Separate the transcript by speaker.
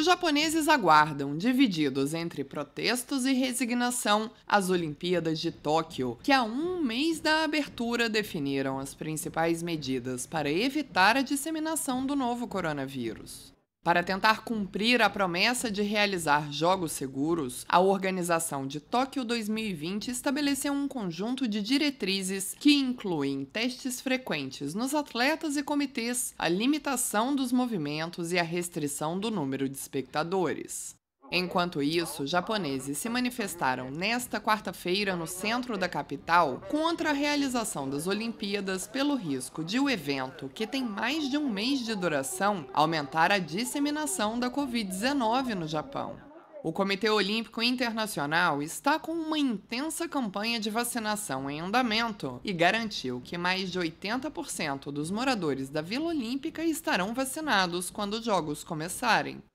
Speaker 1: Os japoneses aguardam, divididos entre protestos e resignação, as Olimpíadas de Tóquio, que há um mês da abertura definiram as principais medidas para evitar a disseminação do novo coronavírus. Para tentar cumprir a promessa de realizar jogos seguros, a organização de Tóquio 2020 estabeleceu um conjunto de diretrizes que incluem testes frequentes nos atletas e comitês, a limitação dos movimentos e a restrição do número de espectadores. Enquanto isso, japoneses se manifestaram nesta quarta-feira no centro da capital contra a realização das Olimpíadas pelo risco de o evento, que tem mais de um mês de duração, aumentar a disseminação da Covid-19 no Japão. O Comitê Olímpico Internacional está com uma intensa campanha de vacinação em andamento e garantiu que mais de 80% dos moradores da Vila Olímpica estarão vacinados quando os jogos começarem.